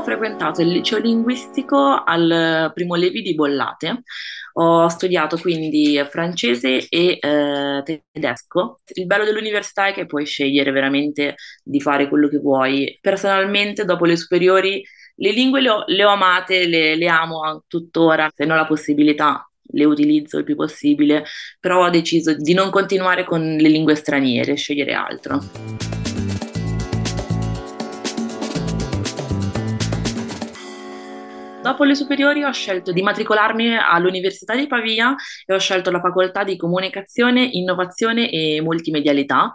ho frequentato il liceo linguistico al primo Levi di Bollate. Ho studiato quindi francese e eh, tedesco. Il bello dell'università è che puoi scegliere veramente di fare quello che vuoi. Personalmente, dopo le superiori, le lingue le ho, le ho amate, le, le amo tuttora, se non ho la possibilità le utilizzo il più possibile, però ho deciso di non continuare con le lingue straniere, scegliere altro. Dopo le superiori ho scelto di matricolarmi all'Università di Pavia e ho scelto la facoltà di comunicazione, innovazione e multimedialità.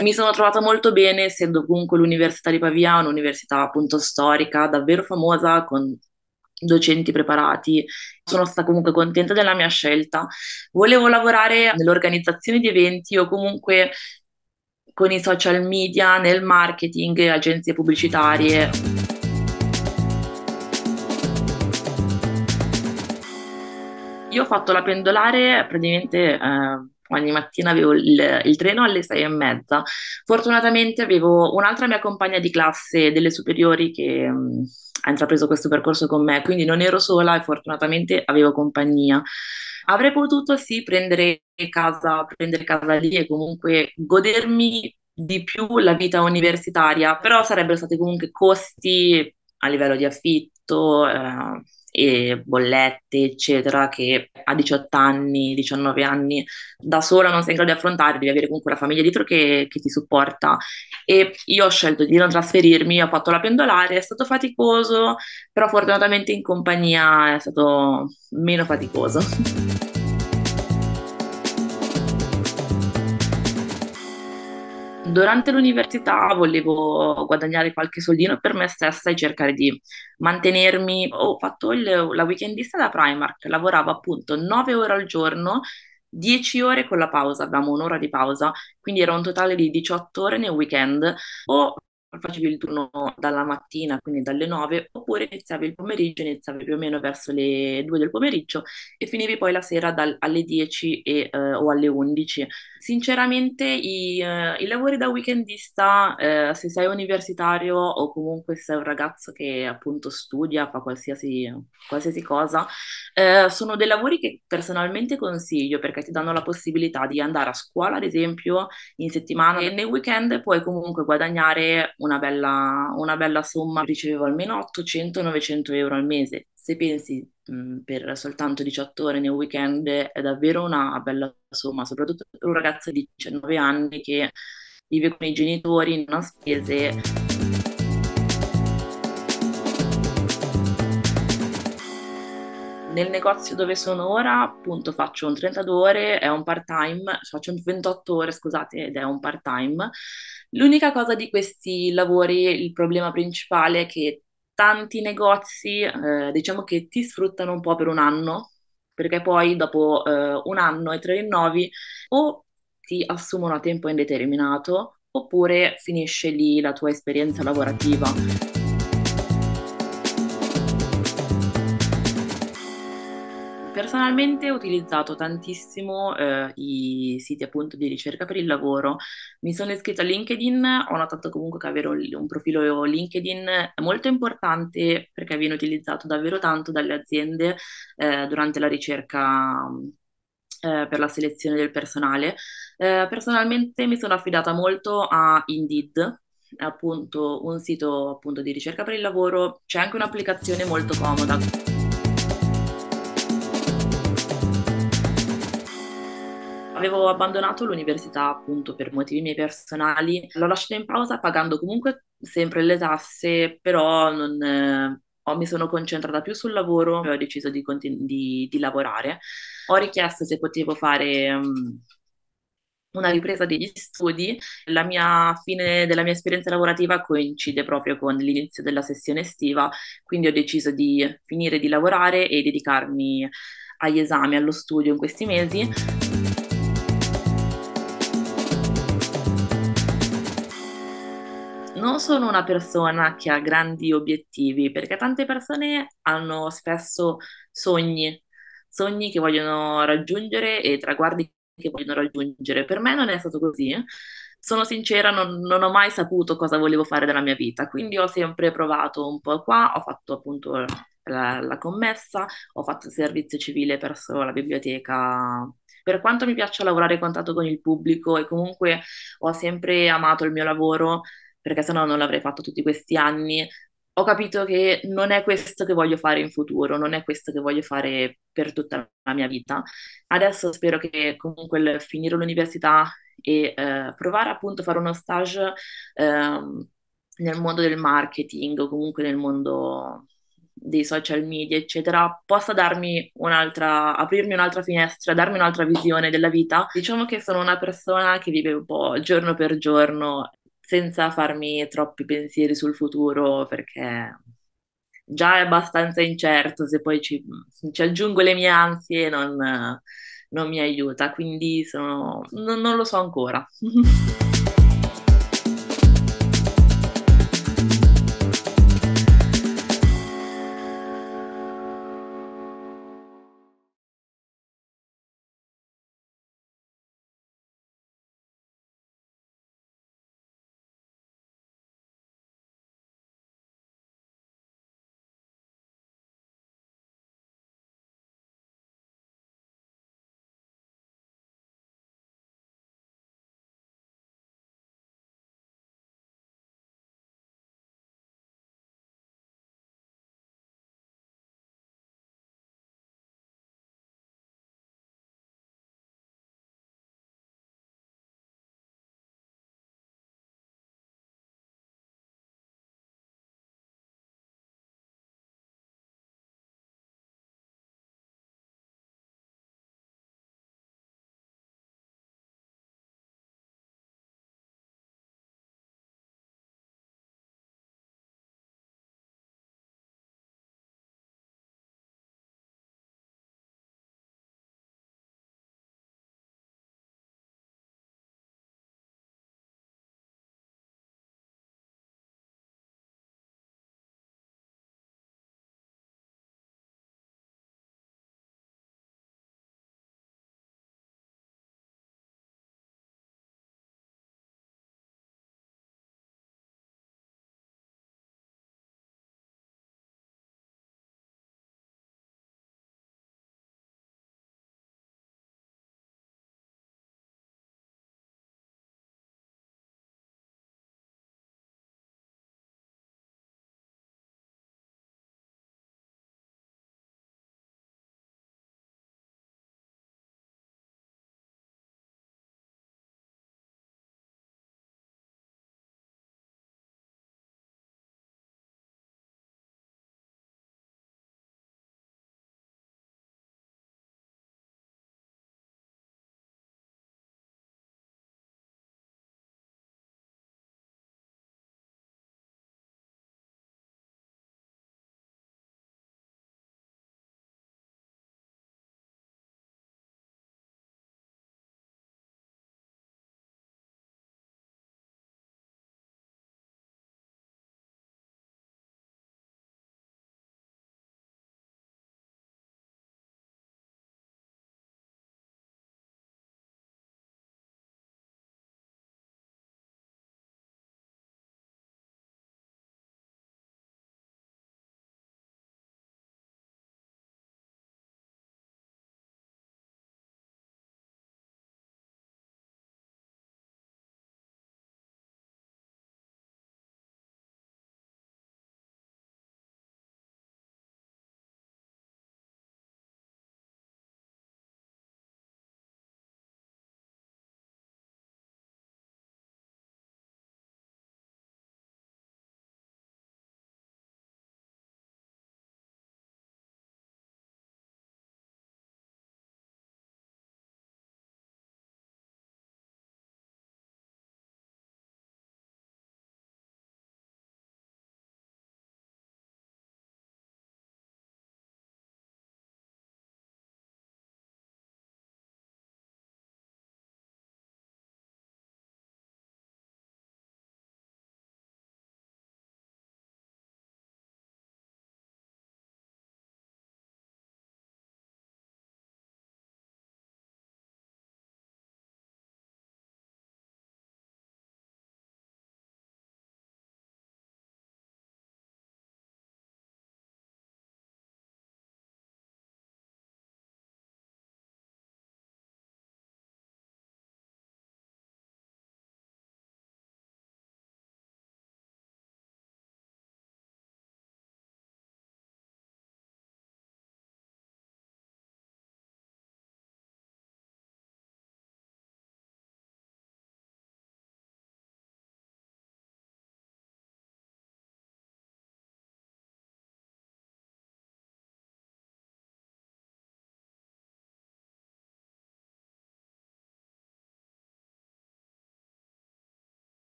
Mi sono trovata molto bene, essendo comunque l'Università di Pavia un'università appunto storica, davvero famosa, con docenti preparati. Sono stata comunque contenta della mia scelta. Volevo lavorare nell'organizzazione di eventi o comunque con i social media, nel marketing, agenzie pubblicitarie. Io ho fatto la pendolare praticamente eh, ogni mattina avevo il, il, treno alle sei e mezza. Fortunatamente avevo un'altra mia compagna di classe delle superiori che mh, mm, ha intrapreso questo percorso con me, quindi non ero sola e fortunatamente avevo compagnia. Avrei potuto sì prendere casa, prendere casa lì e comunque godermi di più la vita universitaria, però sarebbero stati comunque costi a livello di affitto, eh, e bollette, eccetera, che a 18 anni, 19 anni da sola non sei in grado di affrontare, devi avere comunque la famiglia dietro che, che ti supporta. E io ho scelto di non trasferirmi, ho fatto la pendolare, è stato faticoso, però fortunatamente in compagnia è stato meno faticoso. durante l'università volevo guadagnare qualche soldino per me stessa e cercare di mantenermi. Ho fatto il, la weekendista da Primark, lavoravo appunto 9 ore al giorno, 10 ore con la pausa, avevamo un'ora di pausa, quindi era un totale di 18 ore nel weekend. Ho facevi il turno dalla mattina, quindi dalle 9, oppure iniziavi il pomeriggio, iniziavi più o meno verso le 2 del pomeriggio e finivi poi la sera dal, alle 10 e, eh, o alle 11. Sinceramente i, eh, i lavori da weekendista, eh, se sei universitario o comunque sei un ragazzo che appunto studia, fa qualsiasi, qualsiasi cosa, eh, sono dei lavori che personalmente consiglio perché ti danno la possibilità di andare a scuola, ad esempio, in settimana e nei weekend puoi comunque guadagnare una bella, una bella somma, ricevevo almeno 800-900 euro al mese. Se pensi mh, mm, per soltanto 18 ore nel weekend è davvero una bella somma, soprattutto per un ragazzo di 19 anni che vive con i genitori in una spese. nel negozio dove sono ora, appunto, faccio un 32 ore, è un part time, faccio un 28 ore, scusate, ed è un part time. L'unica cosa di questi lavori, il problema principale è che tanti negozi, eh, diciamo che ti sfruttano un po' per un anno, perché poi dopo eh, un anno e tre rinnovi o ti assumono a tempo indeterminato oppure finisce lì la tua esperienza lavorativa. Personalmente ho utilizzato tantissimo eh, i siti appunto di ricerca per il lavoro. Mi sono iscritta a LinkedIn, ho notato comunque che avere un profilo LinkedIn è molto importante perché viene utilizzato davvero tanto dalle aziende eh, durante la ricerca eh, per la selezione del personale. Eh, personalmente mi sono affidata molto a Indeed, appunto un sito appunto di ricerca per il lavoro, c'è anche un'applicazione molto comoda. avevo abbandonato l'università appunto per motivi miei personali, l'ho lasciata in pausa pagando comunque sempre le tasse, però non, eh, mi sono concentrata più sul lavoro e ho deciso di, continu- di, di lavorare. Ho richiesto se potevo fare... Um, una ripresa degli studi. La mia fine della mia esperienza lavorativa coincide proprio con l'inizio della sessione estiva, quindi ho deciso di finire di lavorare e dedicarmi agli esami, allo studio in questi mesi. sono una persona che ha grandi obiettivi, perché tante persone hanno spesso sogni, sogni che vogliono raggiungere e traguardi che vogliono raggiungere. Per me non è stato così. Sono sincera, non, non, ho mai saputo cosa volevo fare della mia vita, quindi ho sempre provato un po' qua, ho fatto appunto la, la commessa, ho fatto il servizio civile presso la biblioteca. Per quanto mi piaccia lavorare a contatto con il pubblico e comunque ho sempre amato il mio lavoro, perché sennò non l'avrei fatto tutti questi anni. Ho capito che non è questo che voglio fare in futuro, non è questo che voglio fare per tutta la mia vita. Adesso spero che comunque il finire l'università e eh, provare appunto a fare uno stage eh, nel mondo del marketing o comunque nel mondo dei social media, eccetera, possa darmi un'altra, aprirmi un'altra finestra, darmi un'altra visione della vita. Diciamo che sono una persona che vive un po' giorno per giorno senza farmi troppi pensieri sul futuro perché già è abbastanza incerto, se poi ci, mm, ci aggiungo le mie ansie non, non mi aiuta, quindi sono, non, non lo so ancora.